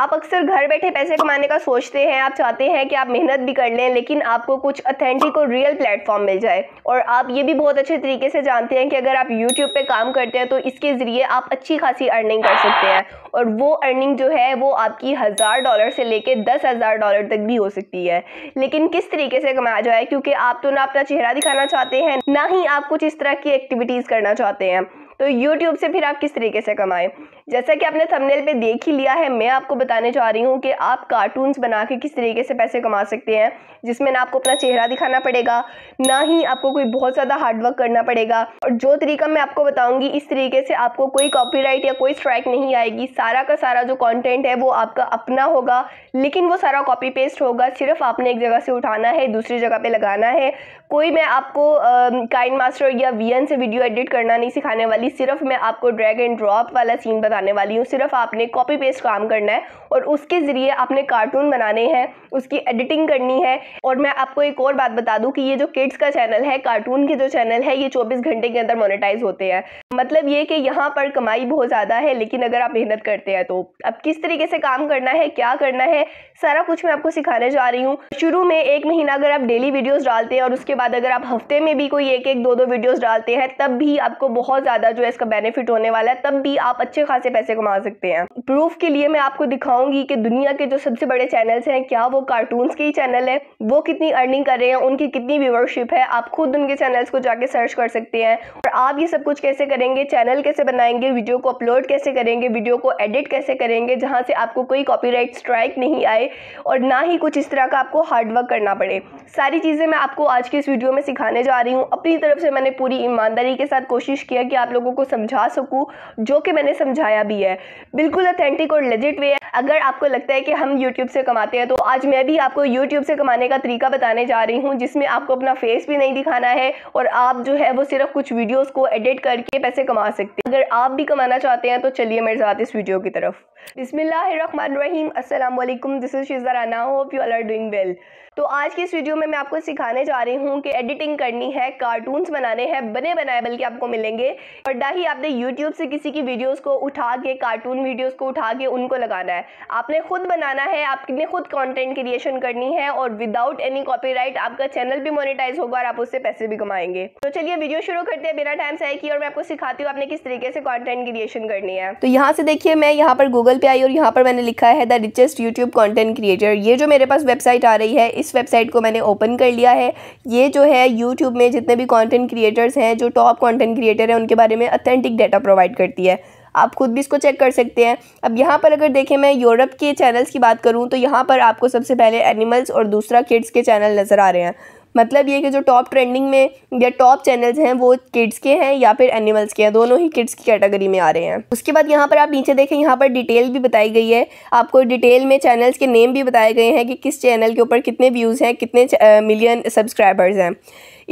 आप अक्सर घर बैठे पैसे कमाने का सोचते हैं आप चाहते हैं कि आप मेहनत भी कर लें लेकिन आपको कुछ अथेंटिक और रियल प्लेटफॉर्म मिल जाए और आप ये भी बहुत अच्छे तरीके से जानते हैं कि अगर आप यूट्यूब पे काम करते हैं तो इसके ज़रिए आप अच्छी खासी अर्निंग कर सकते हैं और वो अर्निंग जो है वो आपकी हज़ार डॉलर से लेके दस हज़ार डॉलर तक भी हो सकती है लेकिन किस तरीके से कमाया जाए क्योंकि आप तो ना अपना चेहरा दिखाना चाहते हैं ना ही आप कुछ इस तरह की एक्टिविटीज़ करना चाहते हैं तो यूट्यूब से फिर आप किस तरीके से कमाएं जैसा कि आपने थंबनेल पे देख ही लिया है मैं आपको बताने जा रही हूँ कि आप कार्टून्स बना के किस तरीके से पैसे कमा सकते हैं जिसमें ना आपको अपना चेहरा दिखाना पड़ेगा ना ही आपको कोई बहुत ज़्यादा हार्डवर्क करना पड़ेगा और जो तरीका मैं आपको बताऊँगी इस तरीके से आपको कोई कॉपी या कोई स्ट्राइक नहीं आएगी सारा का सारा जो कॉन्टेंट है वो आपका अपना होगा लेकिन वो सारा कॉपी पेस्ट होगा सिर्फ आपने एक जगह से उठाना है दूसरी जगह पर लगाना है कोई मैं आपको काइन मास्टर या वी से वीडियो एडिट करना नहीं सिखाने वाली सिर्फ मैं आपको ड्रैग एंड ड्रॉप वाला सीन लगाने वाली हूँ सिर्फ आपने कॉपी पेस्ट काम करना है और उसके ज़रिए आपने कार्टून बनाने हैं उसकी एडिटिंग करनी है और मैं आपको एक और बात बता दूँ कि ये जो किड्स का चैनल है कार्टून के जो चैनल है ये चौबीस घंटे के अंदर मोनिटाइज होते हैं मतलब ये कि यहाँ पर कमाई बहुत ज़्यादा है लेकिन अगर आप मेहनत करते हैं तो अब किस तरीके से काम करना है क्या करना है सारा कुछ मैं आपको सिखाने जा रही हूँ शुरू में एक महीना अगर आप डेली वीडियोस डालते हैं और उसके बाद अगर आप हफ्ते में भी कोई एक एक दो दो वीडियोस डालते हैं तब भी आपको बहुत ज़्यादा जो है इसका बेनिफिट होने वाला है तब भी आप अच्छे खास से पैसे कमा सकते हैं प्रूफ के लिए मैं आपको दिखाऊंगी कि दुनिया के जो सबसे बड़े चैनल्स हैं क्या वो कार्टून्स के ही चैनल है वो कितनी अर्निंग कर रहे हैं उनकी कितनी व्यूवरशिप है आप खुद उनके चैनल्स को जाके सर्च कर सकते हैं और आप ये सब कुछ कैसे करेंगे चैनल कैसे बनाएंगे वीडियो को अपलोड कैसे करेंगे वीडियो को एडिट कैसे करेंगे जहाँ से आपको कोई कॉपी स्ट्राइक नहीं आए और ना ही कुछ इस तरह का आपको हार्डवर्क करना पड़े सारी चीज़ें मैं आपको आज की इस वीडियो में सिखाने जा रही हूँ अपनी तरफ से मैंने पूरी ईमानदारी के साथ कोशिश किया कि आप लोगों को समझा सकूँ जो कि मैंने समझाया कमाया भी है बिल्कुल अथेंटिक और लेजिट वे है अगर आपको लगता है कि हम यूट्यूब से कमाते हैं तो आज मैं भी आपको यूट्यूब से कमाने का तरीका बताने जा रही हूँ जिसमें आपको अपना फेस भी नहीं दिखाना है और आप जो है वो सिर्फ कुछ वीडियोज़ को एडिट करके पैसे कमा सकते हैं अगर आप भी कमाना चाहते हैं तो चलिए मेरे साथ इस वीडियो की तरफ बिसमीम अल्लाम this is Shiza Rana hope you all are doing well तो आज की इस वीडियो में मैं आपको सिखाने जा रही हूँ कि एडिटिंग करनी है कार्टून्स बनाने हैं बने बनाए बल्कि आपको मिलेंगे और ना ही आपने यूट्यूब से किसी की वीडियोस को उठा के कार्टून वीडियोस को उठा के उनको लगाना है आपने खुद बनाना है आपने खुद कॉन्टेंट क्रिएशन करनी है और विदाउट एनी कॉपीराइट आपका चैनल भी मोनिटाइज होगा और आप उससे पैसे भी कमाएंगे तो चलिए वीडियो शुरू करते हैं बिना टाइम से की और मैं आपको सिखाती हूँ आपने किस तरीके से कॉन्टेंट क्रिएशन करनी है तो यहाँ से देखिए मैं यहाँ पर गूगल गूगल पे आई और यहाँ पर मैंने लिखा है the richest YouTube content creator ये जो मेरे पास वेबसाइट आ रही है इस वेबसाइट को मैंने ओपन कर लिया है ये जो है यूट्यूब में जितने भी कॉन्टेंट क्रिएटर्स हैं जो टॉप कॉन्टेंट क्रिएटर हैं उनके बारे में अथेंटिक डाटा प्रोवाइड करती है आप खुद भी इसको चेक कर सकते हैं अब यहाँ पर अगर देखें मैं यूरोप के चैनल्स की बात करूँ तो यहाँ पर आपको सबसे पहले एनिमल्स और दूसरा किड्स के चैनल नज़र आ रहे हैं मतलब ये कि जो टॉप ट्रेंडिंग में या टॉप चैनल्स हैं वो किड्स के हैं या फिर एनिमल्स के हैं दोनों ही किड्स की कैटेगरी में आ रहे हैं उसके बाद यहाँ पर आप नीचे देखें यहाँ पर डिटेल भी बताई गई है आपको डिटेल में चैनल्स के नेम भी बताए गए हैं कि किस चैनल के ऊपर कितने व्यूज़ हैं कितने मिलियन सब्सक्राइबर्स हैं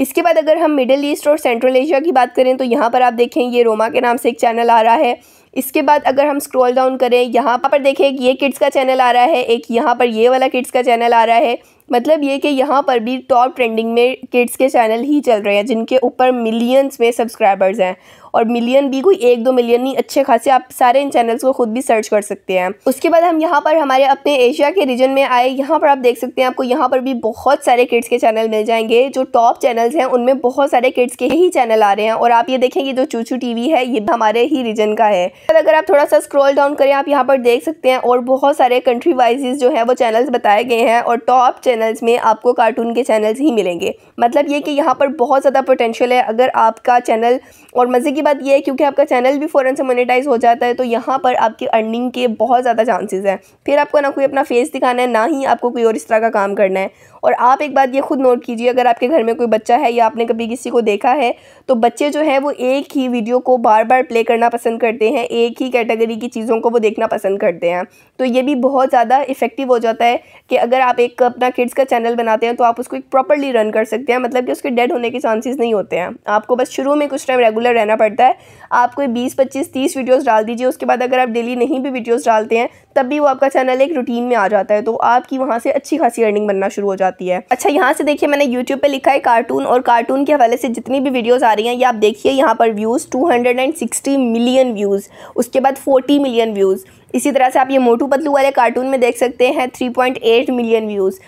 इसके बाद अगर हम मिडिल ईस्ट और सेंट्रल एशिया की बात करें तो यहाँ पर आप देखें ये रोमा के नाम से एक चैनल आ रहा है इसके बाद अगर हम स्क्रॉल डाउन करें यहाँ पर देखें ये किड्स का चैनल आ रहा है एक यहाँ पर ये वाला किड्स का चैनल आ रहा है मतलब ये कि यहाँ पर भी टॉप ट्रेंडिंग में किड्स के चैनल ही चल रहे हैं जिनके ऊपर मिलियंस में सब्सक्राइबर्स हैं और मिलियन भी कोई एक दो मिलियन नहीं अच्छे खासे आप सारे इन चैनल्स को खुद भी सर्च कर सकते हैं उसके बाद हम यहाँ पर हमारे अपने एशिया के रीजन में आए यहाँ पर आप देख सकते हैं आपको यहाँ पर भी बहुत सारे किड्स के चैनल मिल जाएंगे जो टॉप चैनल्स हैं उनमें बहुत सारे किड्स के ही चैनल आ रहे हैं और आप ये देखेंगे जो चूचू टीवी है ये हमारे ही रीजन का है अगर आप थोड़ा सा स्क्रॉल डाउन करें आप यहाँ पर देख सकते हैं और बहुत सारे कंट्री वाइज जो है वो चैनल्स बताए गए हैं और टॉप चैनल्स में आपको कार्टून के चैनल्स ही मिलेंगे मतलब ये कि यहाँ पर बहुत ज़्यादा पोटेंशियल है अगर आपका चैनल और मज़े की की बात यह है क्योंकि आपका चैनल भी फ़ौरन से मोनेटाइज हो जाता है तो यहाँ पर आपकी अर्निंग के बहुत ज़्यादा चांसेस हैं फिर आपको ना कोई अपना फेस दिखाना है ना ही आपको कोई और इस तरह का काम करना है और आप एक बात ये खुद नोट कीजिए अगर आपके घर में कोई बच्चा है या आपने कभी किसी को देखा है तो बच्चे जो है वो एक ही वीडियो को बार बार प्ले करना पसंद करते हैं एक ही कैटेगरी की चीज़ों को वो देखना पसंद करते हैं तो ये भी बहुत ज़्यादा इफेक्टिव हो जाता है कि अगर आप एक अपना किड्स का चैनल बनाते हैं तो आप उसको एक प्रॉपरली रन कर सकते हैं मतलब कि उसके डेड होने के चांसेस नहीं होते हैं आपको बस शुरू में कुछ टाइम रेगुलर रहना पड़ता है आप कोई बीस पच्चीस तीस वीडियोज़ डाल दीजिए उसके बाद अगर आप डेली नहीं भी वीडियोज़ डालते हैं तब भी वो आपका चैनल एक रूटीन में आ जाता है तो आपकी वहाँ से अच्छी खासी अर्निंग बनना शुरू हो जाती है जाती है अच्छा यहाँ से देखिए मैंने यूट्यूब पर लिखा है कार्टून और कार्टून के हवाले से जितनी भी वीडियोज़ आ रही हैं ये आप देखिए यहाँ पर व्यूज़ टू मिलियन व्यूज़ उसके बाद फोर्टी मिलियन व्यूज़ इसी तरह से आप ये मोटू पतलू वाले कार्टून में देख सकते हैं 3.8 मिलियन व्यूज़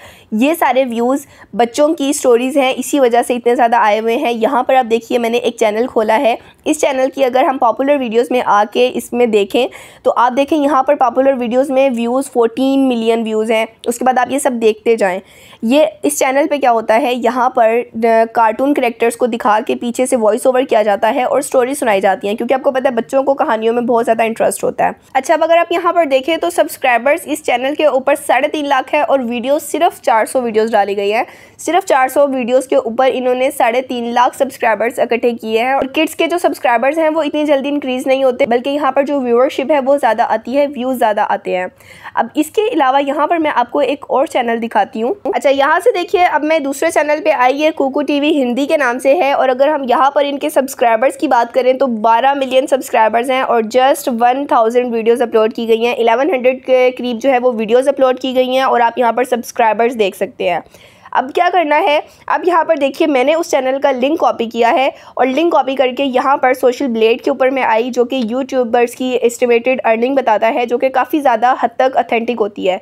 ये सारे व्यूज़ बच्चों की स्टोरीज़ हैं इसी वजह से इतने ज़्यादा आए हुए हैं यहाँ पर आप देखिए मैंने एक चैनल खोला है इस चैनल की अगर हम पॉपुलर वीडियोस में आके इसमें देखें तो आप देखें यहाँ पर पॉपुलर वीडियोस में व्यूज़ फ़ोटीन मिलियन व्यूज़ हैं उसके बाद आप ये सब देखते जाएँ ये इस चैनल पर क्या होता है यहाँ पर कार्टून करेक्टर्स को दिखा के पीछे से वॉइस ओवर किया जाता है और स्टोरी सुनाई जाती हैं क्योंकि आपको पता है बच्चों को कहानियों में बहुत ज़्यादा इंटरेस्ट होता है अच्छा अब अगर आप यहाँ पर देखें तो सब्सक्राइबर्स इस चैनल के ऊपर साढ़े तीन लाख है और वीडियो सिर्फ चार सौ वीडियोज़ डाली गई हैं सिर्फ चार सौ वीडियोज़ के ऊपर इन्होंने साढ़े तीन लाख सब्सक्राइबर्स इकट्ठे किए हैं और किड्स के जो सब्सक्राइबर्स हैं वो इतनी जल्दी इंक्रीज़ नहीं होते बल्कि यहाँ पर जो व्यूअरशिप है वो ज़्यादा आती है व्यूज़ ज़्यादा आते हैं अब इसके अलावा यहाँ पर मैं आपको एक और चैनल दिखाती हूँ अच्छा यहाँ से देखिए अब मैं दूसरे चैनल पर आई है कुकू टी हिंदी के नाम से है और अगर हम यहाँ पर इनके सब्सक्राइबर्स की बात करें तो बारह मिलियन सब्सक्राइबर्स हैं और जस्ट वन थाउजेंड अपलोड की की गई हैं 1100 के करीब जो है वो वीडियोस अपलोड की गई हैं और आप यहाँ पर सब्सक्राइबर्स देख सकते हैं अब क्या करना है अब यहाँ पर देखिए मैंने उस चैनल का लिंक कॉपी किया है और लिंक कॉपी करके यहाँ पर सोशल ब्लेड के ऊपर मैं आई जो कि यूट्यूबर्स की एस्टिमेटेड अर्निंग बताता है जो कि काफ़ी ज़्यादा हद तक अथेंटिक होती है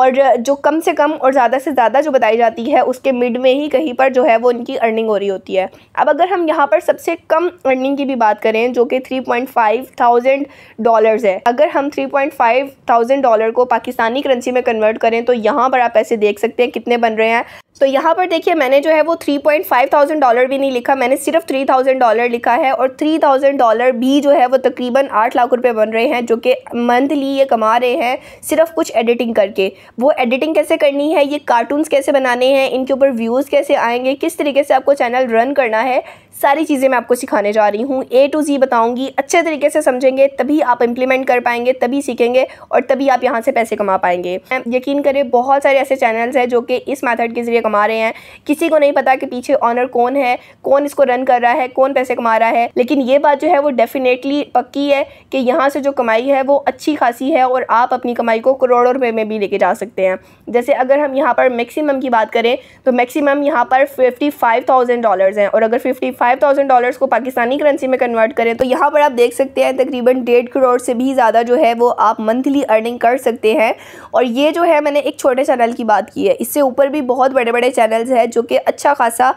और जो कम से कम और ज़्यादा से ज़्यादा जो बताई जाती है उसके मिड में ही कहीं पर जो है वो इनकी अर्निंग हो रही होती है अब अगर हम यहाँ पर सबसे कम अर्निंग की भी बात करें जो कि three point five thousand dollars है अगर हम three point five thousand dollar को पाकिस्तानी करेंसी में कन्वर्ट करें तो यहाँ पर आप पैसे देख सकते हैं कितने बन रहे हैं तो यहाँ पर देखिए मैंने जो है वो three point five thousand dollar भी नहीं लिखा मैंने सिर्फ थ्री थाउजेंड डॉलर लिखा है और थ्री थाउजेंड डॉलर भी जो है वो तकरीबन आठ लाख रुपए बन रहे हैं जो कि मंथली ये कमा रहे हैं सिर्फ कुछ एडिटिंग करके वो एडिटिंग कैसे करनी है ये कार्टून्स कैसे बनाने हैं इनके ऊपर व्यूज़ कैसे आएंगे किस तरीके से आपको चैनल रन करना है सारी चीज़ें मैं आपको सिखाने जा रही हूँ ए टू जी बताऊँगी अच्छे तरीके से समझेंगे तभी आप इम्प्लीमेंट कर पाएंगे तभी सीखेंगे और तभी आप यहाँ से पैसे कमा पाएंगे यकीन करें बहुत सारे ऐसे चैनल्स हैं जो कि इस मैथड के ज़रिए कमा रहे हैं किसी को नहीं पता कि पीछे ऑनर कौन है कौन इसको रन कर रहा है कौन पैसे कमा रहा है लेकिन ये बात जो है वो डेफिनेटली पक्की है कि यहाँ से जो कमाई है वो अच्छी खासी है और आप अपनी कमाई को करोड़ों रुपये में भी लेके जा सकते हैं जैसे अगर हम यहाँ पर मैक्सिमम की बात करें तो मैक्सिमम यहाँ पर फिफ्टी फाइव थाउजेंड डॉलर्स हैं और अगर fifty five five thousand dollars को पाकिस्तानी करेंसी में कन्वर्ट करें तो यहाँ पर आप देख सकते हैं तकरीबन डेढ़ करोड़ से भी ज़्यादा जो है वो आप मंथली अर्निंग कर सकते हैं और ये जो है मैंने एक छोटे चैनल की बात की है इससे ऊपर भी बहुत बड़े बड़े चैनल्स हैं जो कि अच्छा खासा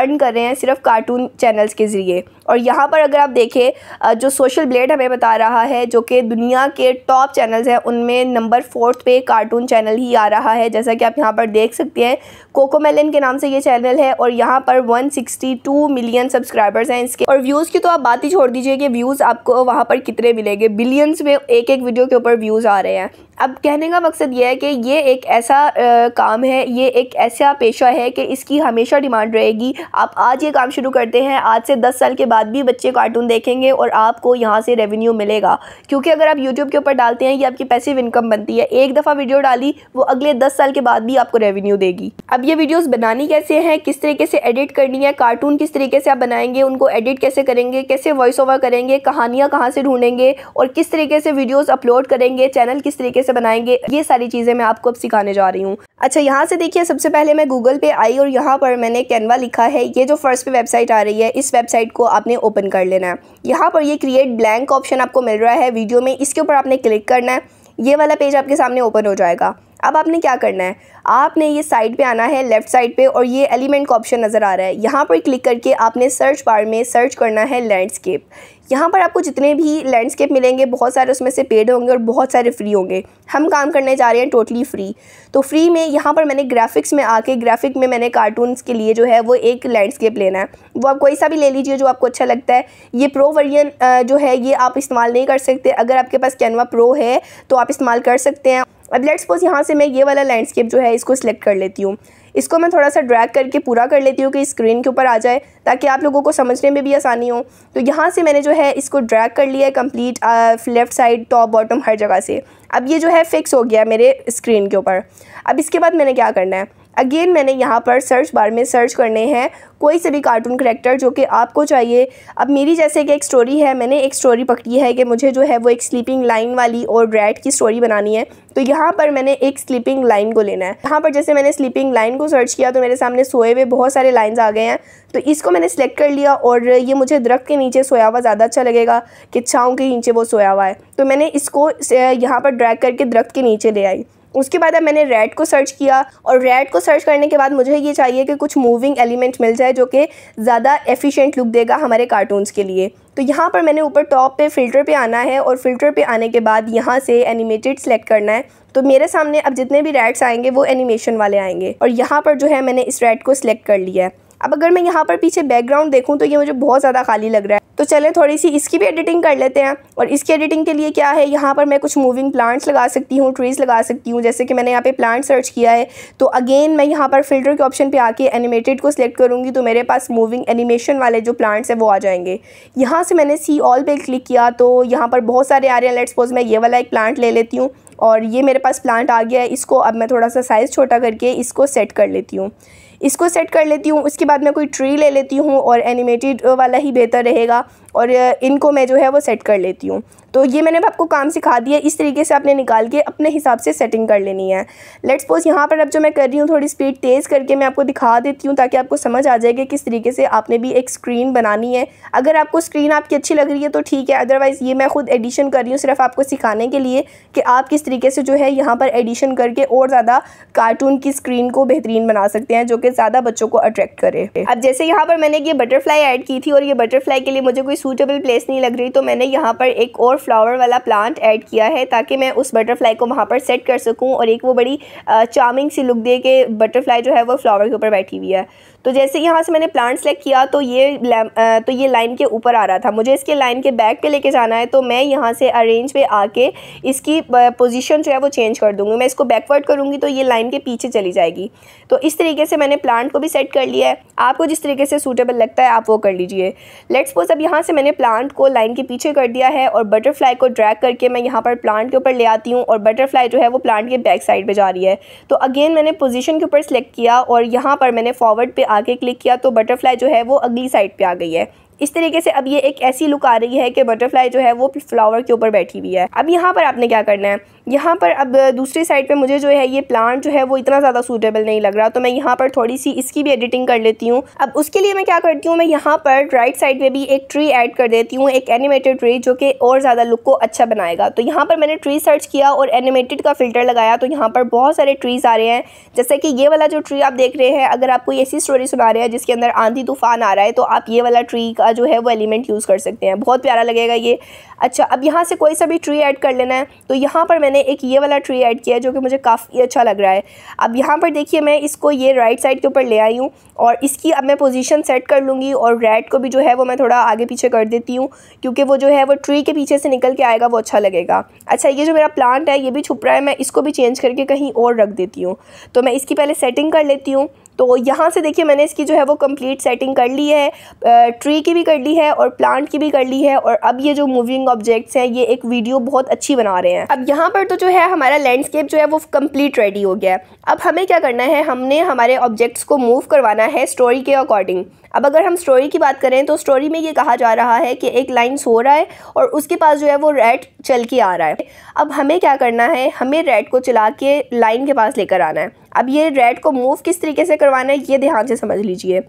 अर्न कर रहे हैं सिर्फ कार्टून चैनल्स के ज़रिए और यहाँ पर अगर आप देखें जो सोशल ब्लेड हमें बता रहा है जो कि दुनिया के टॉप चैनल्स हैं उनमें नंबर फोर्थ पे कार्टून चैनल ही आ रहा है जैसा कि आप यहाँ पर देख सकते हैं कोकोमेलन के नाम से ये चैनल है और यहाँ पर 162 मिलियन सब सब्सक्राइबर्स हैं इसके और व्यूज़ की तो आप बात ही छोड़ दीजिए कि व्यूज़ आपको वहां पर कितने मिलेंगे बिलियंस में एक एक वीडियो के ऊपर व्यूज़ आ रहे हैं अब कहने का मकसद यह है कि ये एक ऐसा आ, काम है ये एक ऐसा पेशा है कि इसकी हमेशा डिमांड रहेगी आप आज ये काम शुरू करते हैं आज से दस साल के बाद भी बच्चे कार्टून देखेंगे और आपको यहाँ से रेवेन्यू मिलेगा क्योंकि अगर आप यूट्यूब के ऊपर डालते हैं ये आपकी पैसिव इनकम बनती है एक दफ़ा वीडियो डाली वो अगले दस साल के बाद भी आपको रेवेन्यू देगी अब ये वीडियोज़ बनानी कैसे हैं किस तरीके से एडिट करनी है कार्टून किस तरीके से आप बनाएंगे उनको एडिट कैसे करेंगे कैसे वॉइस ओवर करेंगे कहानियाँ कहाँ से ढूंढेंगे और किस तरीके से वीडियोज़ अपलोड करेंगे चैनल किस तरीके तरीके से बनाएंगे ये सारी चीज़ें मैं आपको अब सिखाने जा रही हूँ अच्छा यहाँ से देखिए सबसे पहले मैं गूगल पे आई और यहाँ पर मैंने कैनवा लिखा है ये जो फर्स्ट पे वेबसाइट आ रही है इस वेबसाइट को आपने ओपन कर लेना है यहाँ पर ये क्रिएट ब्लैंक ऑप्शन आपको मिल रहा है वीडियो में इसके ऊपर आपने क्लिक करना है ये वाला पेज आपके सामने ओपन हो जाएगा अब आपने क्या करना है आपने ये साइड पे आना है लेफ़्ट साइड पे और ये एलिमेंट का ऑप्शन नज़र आ रहा है यहाँ पर क्लिक करके आपने सर्च बार में सर्च करना है लैंडस्केप यहाँ पर आपको जितने भी लैंडस्केप मिलेंगे बहुत सारे उसमें से पेड होंगे और बहुत सारे फ्री होंगे हम काम करने जा रहे हैं टोटली फ्री तो फ्री में यहाँ पर मैंने ग्राफिक्स में आके ग्राफिक में मैंने कार्टून्स के लिए जो है वो एक लैंडस्केप लेना है वो आप कोई सा भी ले लीजिए जो आपको अच्छा लगता है ये प्रो वर्जन जो है ये आप इस्तेमाल नहीं कर सकते अगर आपके पास कैनवा प्रो है तो आप इस्तेमाल कर सकते हैं अब लेट सपोज यहाँ से मैं ये वाला लैंडस्केप जो है इसको सिलेक्ट कर लेती हूँ इसको मैं थोड़ा सा ड्रैग करके पूरा कर लेती हूँ कि स्क्रीन के ऊपर आ जाए ताकि आप लोगों को समझने में भी आसानी हो तो यहाँ से मैंने जो है इसको ड्रैग कर लिया है complete left side top bottom हर जगह से अब ये जो है फ़िक्स हो गया मेरे स्क्रीन के ऊपर अब इसके बाद मैंने क्या करना है अगेन मैंने यहाँ पर सर्च बार में सर्च करने हैं कोई से भी कार्टून करेक्टर जो कि आपको चाहिए अब मेरी जैसे कि एक स्टोरी है मैंने एक स्टोरी पकड़ी है कि मुझे जो है वो एक स्लीपिंग लाइन वाली और रेड की स्टोरी बनानी है तो यहाँ पर मैंने एक स्लीपिंग लाइन को लेना है यहाँ पर जैसे मैंने स्लीपिंग लाइन को सर्च किया तो मेरे सामने सोए हुए बहुत सारे लाइन्स आ गए हैं तो इसको मैंने सेलेक्ट कर लिया और ये मुझे दरख्त के नीचे सोया हुआ ज़्यादा अच्छा लगेगा कि छाँव के नीचे वो सोया हुआ है तो मैंने इसको यहाँ पर ड्रैग करके दरख्त के नीचे ले आई उसके बाद अब मैंने रेड को सर्च किया और रेड को सर्च करने के बाद मुझे ये चाहिए कि कुछ मूविंग एलिमेंट मिल जाए जो कि ज़्यादा एफिशिएंट लुक देगा हमारे कार्टून्स के लिए तो यहाँ पर मैंने ऊपर टॉप पे फ़िल्टर पे आना है और फ़िल्टर पे आने के बाद यहाँ से एनिमेटेड सेलेक्ट करना है तो मेरे सामने अब जितने भी रेड्स आएंगे वो एनिमेशन वाले आएंगे और यहाँ पर जो है मैंने इस रेड को सिलेक्ट कर लिया है अब अगर मैं यहाँ पर पीछे बैकग्राउंड देखूँ तो ये मुझे बहुत ज़्यादा खाली लग रहा है तो चलें थोड़ी सी इसकी भी एडिटिंग कर लेते हैं और इसकी एडिटिंग के लिए क्या है यहाँ पर मैं कुछ मूविंग प्लांट्स लगा सकती हूँ ट्रीज़ लगा सकती हूँ जैसे कि मैंने यहाँ पे प्लांट सर्च किया है तो अगेन मैं यहाँ पर फिल्टर के ऑप्शन पे आके एनिमेटेड को सिलेक्ट करूँगी तो मेरे पास मूविंग एनिमेशन वाले जो प्लांट्स हैं वो आ जाएंगे यहाँ से मैंने सी ऑल पर क्लिक किया तो यहाँ पर बहुत सारे आ रहे हैं लेट्सपोज़ मैं ये वाला एक प्लांट ले लेती हूँ और ये मेरे पास प्लांट आ गया है इसको अब मैं थोड़ा सा साइज़ छोटा करके इसको सेट कर लेती हूँ इसको सेट कर लेती हूँ उसके बाद मैं कोई ट्री ले लेती हूँ और एनिमेटेड वाला ही बेहतर रहेगा और इनको मैं जो है वो सेट कर लेती हूँ तो ये मैंने आपको काम सिखा दिया इस तरीके से आपने निकाल के अपने हिसाब से सेटिंग कर लेनी है लेट्स सपोज यहाँ पर अब जो मैं कर रही हूँ थोड़ी स्पीड तेज़ करके मैं आपको दिखा देती हूँ ताकि आपको समझ आ जाए कि किस तरीके से आपने भी एक स्क्रीन बनानी है अगर आपको स्क्रीन आपकी अच्छी लग रही है तो ठीक है अदरवाइज़ ये मैं खुद एडिशन कर रही हूँ सिर्फ आपको सिखाने के लिए कि आप किस तरीके से जो है यहाँ पर एडिशन करके और ज़्यादा कार्टून की स्क्रीन को बेहतरीन बना सकते हैं जो कि ज़्यादा बच्चों को अट्रैक्ट करे अब जैसे यहाँ पर मैंने ये बटरफ्लाई ऐड की थी और ये बटरफ्लाई के लिए मुझे कोई सूटेबल प्लेस नहीं लग रही तो मैंने यहाँ पर एक और फ्लावर वाला प्लांट ऐड किया है ताकि मैं उस बटरफ्लाई को वहाँ पर सेट कर सकूँ और एक वो बड़ी चार्मिंग सी लुक दे के बटरफ्लाई जो है वो फ्लावर के ऊपर बैठी हुई है तो जैसे यहाँ से मैंने प्लांट सेलेक्ट किया तो ये तो ये लाइन के ऊपर आ रहा था मुझे इसके लाइन के बैक पे लेके जाना है तो मैं यहाँ से अरेंज पे आके इसकी पोजीशन जो है वो चेंज कर दूँगी मैं इसको बैकवर्ड करूँगी तो ये लाइन के पीछे चली जाएगी तो इस तरीके से मैंने प्लांट को भी सेट कर लिया है आपको जिस तरीके से सूटेबल लगता है आप वो कर लीजिए लेट्स सपोज अब यहाँ से मैंने प्लांट को लाइन के पीछे कर दिया है और बटरफ्लाई को ड्रैग करके मैं यहाँ पर प्लांट के ऊपर ले आती हूँ और बटरफ्लाई जो है वो प्लांट के बैक साइड पर जा रही है तो अगेन मैंने पोजिशन के ऊपर सेलेक्ट किया और यहाँ पर मैंने फॉरवर्ड पर आगे क्लिक किया तो बटरफ्लाई जो है वो अगली साइड पर आ गई है इस तरीके से अब ये एक ऐसी लुक आ रही है कि बटरफ्लाई जो है वो फ्लावर के ऊपर बैठी हुई है अब यहाँ पर आपने क्या करना है यहाँ पर अब दूसरी साइड पे मुझे जो है ये प्लांट जो है वो इतना ज़्यादा सूटेबल नहीं लग रहा तो मैं यहाँ पर थोड़ी सी इसकी भी एडिटिंग कर लेती हूँ अब उसके लिए मैं क्या करती हूँ मैं यहाँ पर राइट साइड में भी एक ट्री ऐड कर देती हूँ एक एनिमेटेड ट्री जो कि और ज़्यादा लुक को अच्छा बनाएगा तो यहाँ पर मैंने ट्री सर्च किया और एनिमेटेड का फ़िल्टर लगाया तो यहाँ पर बहुत सारे ट्रीज़ आ रहे हैं जैसे कि ये वाला जो ट्री आप देख रहे हैं अगर आपको ऐसी स्टोरी सुना रहे हैं जिसके अंदर आंधी तूफान आ रहा है तो आप ये वाला ट्री का का जो है वो एलिमेंट यूज़ कर सकते हैं बहुत प्यारा लगेगा ये अच्छा अब यहाँ से कोई सा भी ट्री ऐड कर लेना है तो यहाँ पर मैंने एक ये वाला ट्री ऐड किया है जो कि मुझे काफ़ी अच्छा लग रहा है अब यहाँ पर देखिए मैं इसको ये राइट साइड के ऊपर ले आई हूँ और इसकी अब मैं पोजीशन सेट कर लूँगी और रेड को भी जो है वो मैं थोड़ा आगे पीछे कर देती हूँ क्योंकि वो जो है वो ट्री के पीछे से निकल के आएगा वो अच्छा लगेगा अच्छा ये जो मेरा प्लांट है ये भी छुप रहा है मैं इसको भी चेंज करके कहीं और रख देती हूँ तो मैं इसकी पहले सेटिंग कर लेती हूँ तो यहाँ से देखिए मैंने इसकी जो है वो कंप्लीट सेटिंग कर ली है ट्री की भी कर ली है और प्लांट की भी कर ली है और अब ये जो मूविंग ऑब्जेक्ट्स हैं ये एक वीडियो बहुत अच्छी बना रहे हैं अब यहाँ पर तो जो है हमारा लैंडस्केप जो है वो कंप्लीट रेडी हो गया है अब हमें क्या करना है हमने हमारे ऑब्जेक्ट्स को मूव करवाना है स्टोरी के अकॉर्डिंग अब अगर हम स्टोरी की बात करें तो स्टोरी में ये कहा जा रहा है कि एक लाइन सो रहा है और उसके पास जो है वो रेड चल के आ रहा है अब हमें क्या करना है हमें रेड को चला के लाइन के पास लेकर आना है अब ये रेड को मूव किस तरीके से करवाना है ये ध्यान से समझ लीजिए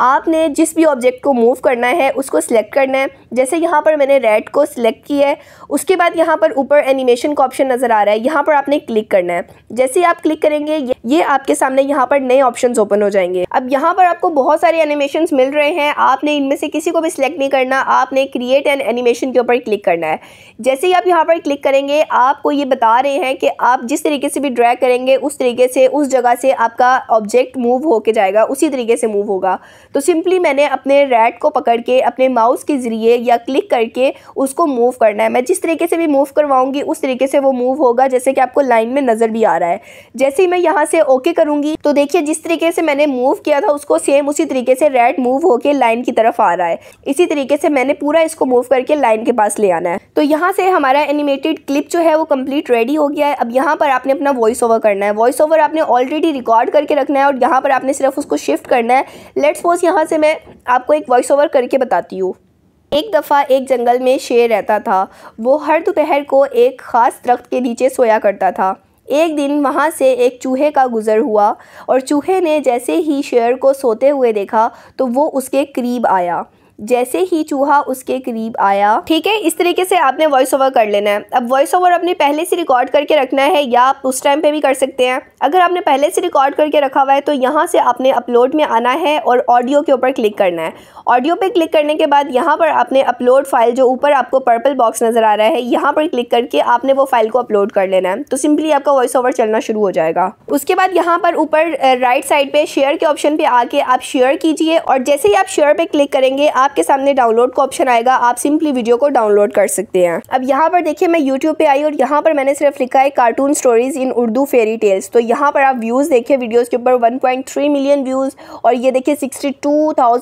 आपने जिस भी ऑब्जेक्ट को मूव करना है उसको सिलेक्ट करना है जैसे यहाँ पर मैंने रेड को सिलेक्ट किया है उसके बाद यहाँ पर ऊपर एनिमेशन का ऑप्शन नज़र आ रहा है यहाँ पर आपने क्लिक करना है जैसे ही आप क्लिक करेंगे ये आपके सामने यहाँ पर नए ऑप्शन ओपन हो जाएंगे अब यहाँ पर आपको बहुत सारे एनिमेशन मिल रहे हैं आपने इनमें से किसी को भी सिलेक्ट नहीं करना आपने क्रिएट एन एनिमेशन के ऊपर क्लिक करना है जैसे ही आप यहाँ पर क्लिक करेंगे आपको ये बता रहे हैं कि आप जिस तरीके से भी ड्रैग करेंगे उस तरीके से उस जगह से आपका ऑब्जेक्ट मूव होके जाएगा उसी तरीके से मूव होगा तो सिंपली मैंने अपने रैट को पकड़ के अपने माउस के ज़रिए या क्लिक करके उसको मूव करना है मैं जिस तरीके से भी मूव करवाऊँगी उस तरीके से वो मूव होगा जैसे कि आपको लाइन में नज़र भी आ रहा है जैसे ही मैं यहाँ से ओके करूँगी तो देखिए जिस तरीके से मैंने मूव किया था उसको सेम उसी तरीके से रेड मूव होकर लाइन की तरफ आ रहा है इसी तरीके से मैंने पूरा इसको मूव करके लाइन के पास ले आना है तो यहाँ से हमारा एनिमेटेड क्लिप जो है वो कम्प्लीट रेडी हो गया है अब यहाँ पर आपने अपना वॉइस ओवर करना है वॉइस ओवर आपने ऑलरेडी रिकॉर्ड करके रखना है और यहाँ पर आपने सिर्फ उसको शिफ्ट करना है लेट्स सपोज यहाँ से मैं आपको एक वॉइस ओवर करके बताती हूँ एक दफ़ा एक जंगल में शेर रहता था वो हर दोपहर को एक ख़ास दरख्त के नीचे सोया करता था एक दिन वहाँ से एक चूहे का गुज़र हुआ और चूहे ने जैसे ही शेर को सोते हुए देखा तो वो उसके करीब आया जैसे ही चूहा उसके करीब आया ठीक है इस तरीके से आपने वॉइस ओवर कर लेना है अब वॉइस ओवर आपने पहले से रिकॉर्ड करके रखना है या आप उस टाइम पे भी कर सकते हैं अगर आपने पहले से रिकॉर्ड करके रखा हुआ है तो यहाँ से आपने अपलोड में आना है और ऑडियो के ऊपर क्लिक करना है ऑडियो पे क्लिक करने के बाद यहाँ पर आपने अपलोड फाइल जो ऊपर आपको पर्पल बॉक्स नज़र आ रहा है यहाँ पर क्लिक करके आपने वो फाइल को अपलोड कर लेना है तो सिंपली आपका वॉइस ओवर चलना शुरू हो जाएगा उसके बाद यहाँ पर ऊपर राइट साइड पर शेयर के ऑप्शन पर आके आप शेयर कीजिए और जैसे ही आप शेयर पर क्लिक करेंगे आपके सामने डाउनलोड का ऑप्शन आएगा आप सिंपली वीडियो को डाउनलोड कर सकते हैं अब यहाँ पर देखिए मैं यूट्यूब पे आई और यहाँ पर मैंने सिर्फ लिखा है cartoon stories in Urdu fairy tales तो यहाँ पर आप व्यूज़ देखिए वीडियोज़ के ऊपर वन मिलियन व्यूज़ और ये देखिए सिक्सटी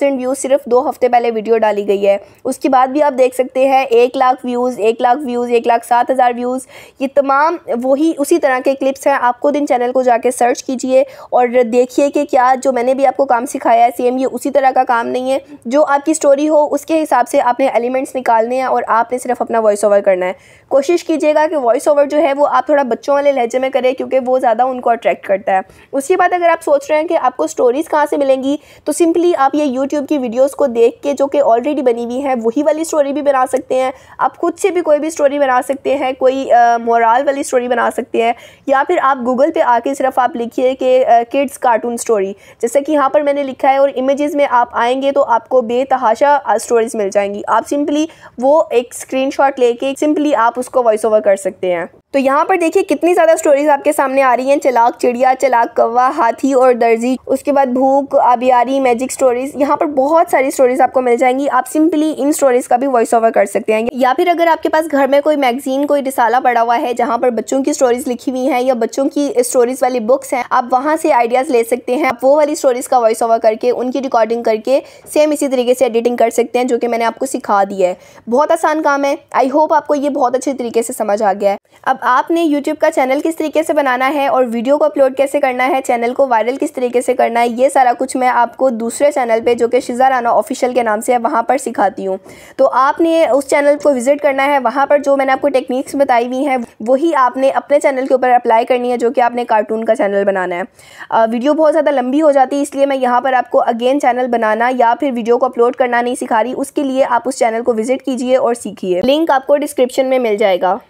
व्यूज़ सिर्फ दो हफ्ते पहले वीडियो डाली गई है उसके बाद भी आप देख सकते हैं एक लाख व्यूज़ एक लाख व्यूज़ एक लाख सात हज़ार व्यूज़ ये तमाम वही उसी तरह के क्लिप्स हैं आप खुद इन चैनल को जाके सर्च कीजिए और देखिए कि क्या जो मैंने भी आपको काम सिखाया है सेम ये उसी तरह का काम नहीं है जो आपकी स्टोरी स्टोरी हो उसके हिसाब से आपने एलिमेंट्स निकालने हैं और आपने सिर्फ अपना वॉइस ओवर करना है कोशिश कीजिएगा कि वॉइस ओवर जो है वो आप थोड़ा बच्चों वाले लहजे में करें क्योंकि वो ज़्यादा उनको अट्रैक्ट करता है उसके बाद अगर आप सोच रहे हैं कि आपको स्टोरीज़ कहाँ से मिलेंगी तो सिंपली आप ये यूट्यूब की वीडियोज़ को देख के जो कि ऑलरेडी बनी हुई हैं वही वाली स्टोरी भी बना सकते हैं आप खुद से भी कोई भी स्टोरी बना सकते हैं कोई मोरल वाली स्टोरी बना सकते हैं या फिर आप गूगल पर आके सिर्फ आप लिखिए कि किड्स कार्टून स्टोरी जैसे कि यहाँ पर मैंने लिखा है और इमेज़ में आप आएंगे तो आपको बेतहाश हमेशा स्टोरीज मिल जाएंगी आप सिंपली वो एक स्क्रीनशॉट लेके सिंपली आप उसको वॉइस ओवर कर सकते हैं तो यहाँ पर देखिए कितनी ज़्यादा स्टोरीज आपके सामने आ रही हैं चलाक चिड़िया चलाक कौवा हाथी और दर्जी उसके बाद भूख आबियारी मैजिक स्टोरीज यहाँ पर बहुत सारी स्टोरीज आपको मिल जाएंगी आप सिंपली इन स्टोरीज का भी वॉइस ओवर कर सकते हैं या फिर अगर आपके पास घर में कोई मैगजीन कोई रिसाला पड़ा हुआ है जहाँ पर बच्चों की स्टोरीज लिखी हुई हैं या बच्चों की स्टोरीज वाली बुक्स हैं आप वहाँ से आइडियाज़ ले सकते हैं आप वो वाली स्टोरीज का वॉइस ओवर करके उनकी रिकॉर्डिंग करके सेम इसी तरीके से एडिटिंग कर सकते हैं जो कि मैंने आपको सिखा दिया है बहुत आसान काम है आई होप आपको ये बहुत अच्छे तरीके से समझ आ गया है अब आपने यूट्यूब का चैनल किस तरीके से बनाना है और वीडियो को अपलोड कैसे करना है चैनल को वायरल किस तरीके से करना है ये सारा कुछ मैं आपको दूसरे चैनल पर जो कि शिजा राना ऑफिशियल के नाम से है वहाँ पर सिखाती हूँ तो आपने उस चैनल को विज़िट करना है वहाँ पर जो मैंने आपको टेक्निक्स बताई हुई हैं वही आपने अपने चैनल के ऊपर अप्लाई करनी है जो कि आपने कार्टून का चैनल बनाना है वीडियो बहुत ज़्यादा लंबी हो जाती है इसलिए मैं यहाँ पर आपको अगेन चैनल बनाना या फिर वीडियो को अपलोड करना नहीं सिखा रही उसके लिए आप उस चैनल को विज़िट कीजिए और सीखिए लिंक आपको डिस्क्रिप्शन में मिल जाएगा